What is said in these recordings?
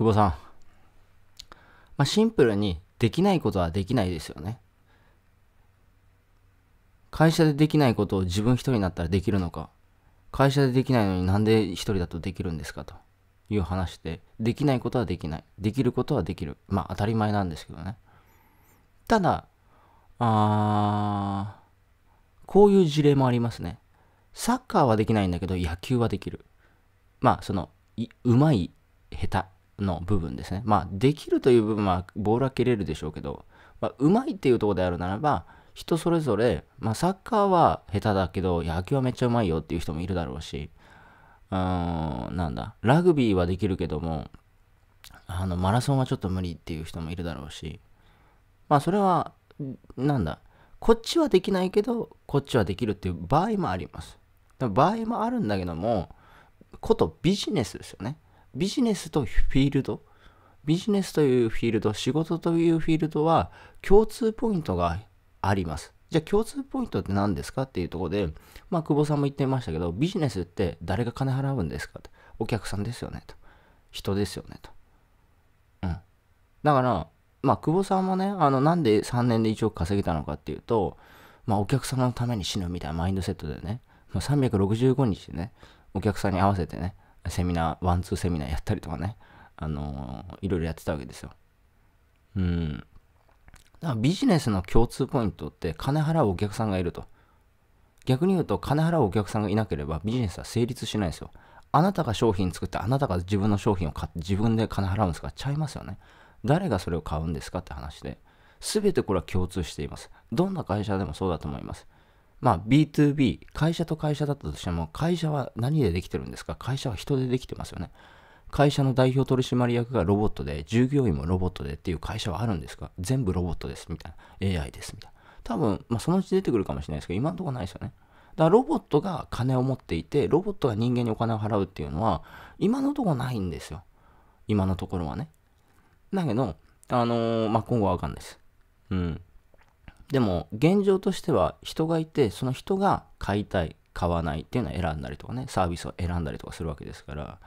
久保さん、まあ、シンプルにできないことはできないですよね。会社でできないことを自分一人になったらできるのか、会社でできないのになんで一人だとできるんですかという話で、できないことはできない。できることはできる。まあ当たり前なんですけどね。ただ、あー、こういう事例もありますね。サッカーはできないんだけど野球はできる。まあその、うまい、下手の部分ですね。まあ、できるという部分はボールは蹴れるでしょうけど、まあ、うまいっていうところであるならば、人それぞれ、まあ、サッカーは下手だけど、野球はめっちゃうまいよっていう人もいるだろうし、うーん、なんだ、ラグビーはできるけども、あの、マラソンはちょっと無理っていう人もいるだろうし、まあ、それは、なんだ、こっちはできないけど、こっちはできるっていう場合もあります。場合もあるんだけども、ことビジネスですよね。ビジネスとフィールドビジネスというフィールド仕事というフィールドは共通ポイントがありますじゃあ共通ポイントって何ですかっていうところで、まあ、久保さんも言ってましたけどビジネスって誰が金払うんですかとお客さんですよねと人ですよねとうんだからまあ久保さんもねあのなんで3年で1億稼げたのかっていうとまあお客様のために死ぬみたいなマインドセットでね、まあ、365日でねお客さんに合わせてねセミナー、ワンツーセミナーやったりとかね、あのー、いろいろやってたわけですよ。うん。だからビジネスの共通ポイントって、金払うお客さんがいると。逆に言うと、金払うお客さんがいなければ、ビジネスは成立しないですよ。あなたが商品作って、あなたが自分の商品を買って、自分で金払うんですかちゃいますよね。誰がそれを買うんですかって話で。すべてこれは共通しています。どんな会社でもそうだと思います。まあ B2B、会社と会社だったとしても、会社は何でできてるんですか会社は人でできてますよね。会社の代表取締役がロボットで、従業員もロボットでっていう会社はあるんですか全部ロボットです、みたいな。AI です、みたいな。多分、まあ、そのうち出てくるかもしれないですけど、今のところないですよね。だからロボットが金を持っていて、ロボットが人間にお金を払うっていうのは、今のところないんですよ。今のところはね。だけど、あのー、まあ、今後はわかんないです。うん。でも現状としては人がいてその人が買いたい買わないっていうのを選んだりとかねサービスを選んだりとかするわけですから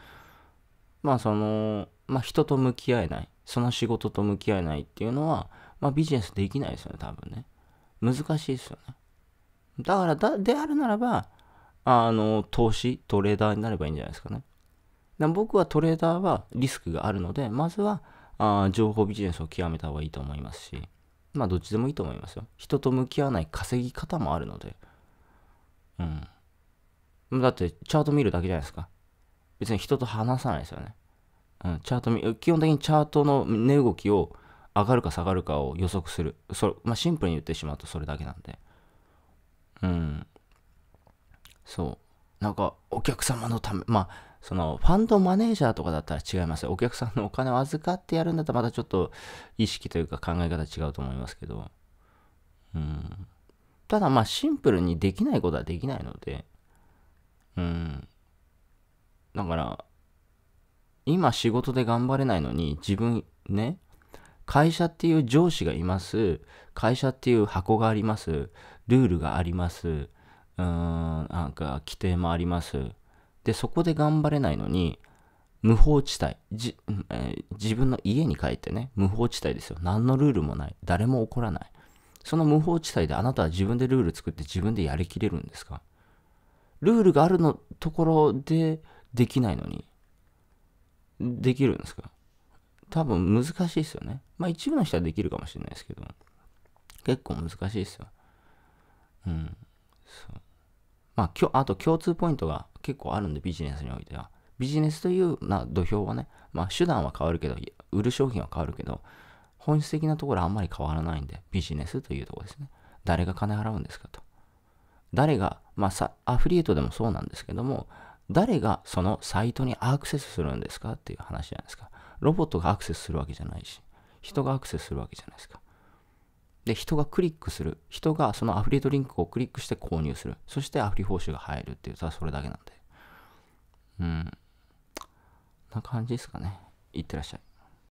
まあその、まあ、人と向き合えないその仕事と向き合えないっていうのは、まあ、ビジネスできないですよね多分ね難しいですよねだからだであるならばあの投資トレーダーになればいいんじゃないですかね僕はトレーダーはリスクがあるのでまずはあ情報ビジネスを極めた方がいいと思いますしまあどっちでもいいと思いますよ。人と向き合わない稼ぎ方もあるので。うん。だってチャート見るだけじゃないですか。別に人と話さないですよね。うん、チャート見、基本的にチャートの値動きを上がるか下がるかを予測する。それ、まあシンプルに言ってしまうとそれだけなんで。うん。そう。なんかお客様のため、まあ、そのファンドマネージャーとかだったら違いますお客さんのお金を預かってやるんだったらまたちょっと意識というか考え方違うと思いますけど、うん、ただまあシンプルにできないことはできないので、うん、だから今仕事で頑張れないのに自分ね会社っていう上司がいます会社っていう箱がありますルールがありますうーん、なんか規定もあります。で、そこで頑張れないのに、無法地帯じ、えー、自分の家に帰ってね、無法地帯ですよ。何のルールもない。誰も怒らない。その無法地帯であなたは自分でルール作って自分でやりきれるんですかルールがあるのところでできないのに、できるんですか多分難しいですよね。まあ一部の人はできるかもしれないですけど、結構難しいですよ。うん。そう。まあ、きょあと共通ポイントが結構あるんで、ビジネスにおいては。ビジネスというな土俵はね、まあ、手段は変わるけど、売る商品は変わるけど、本質的なところはあんまり変わらないんで、ビジネスというところですね。誰が金払うんですかと。誰が、まあさ、アフリエイトでもそうなんですけども、誰がそのサイトにアクセスするんですかっていう話じゃないですか。ロボットがアクセスするわけじゃないし、人がアクセスするわけじゃないですか。で、人がクリックする。人がそのアフリエイトリンクをクリックして購入する。そしてアフリ報酬が入るっていう、ただそれだけなんで。うん。な感じですかね。いってらっしゃい。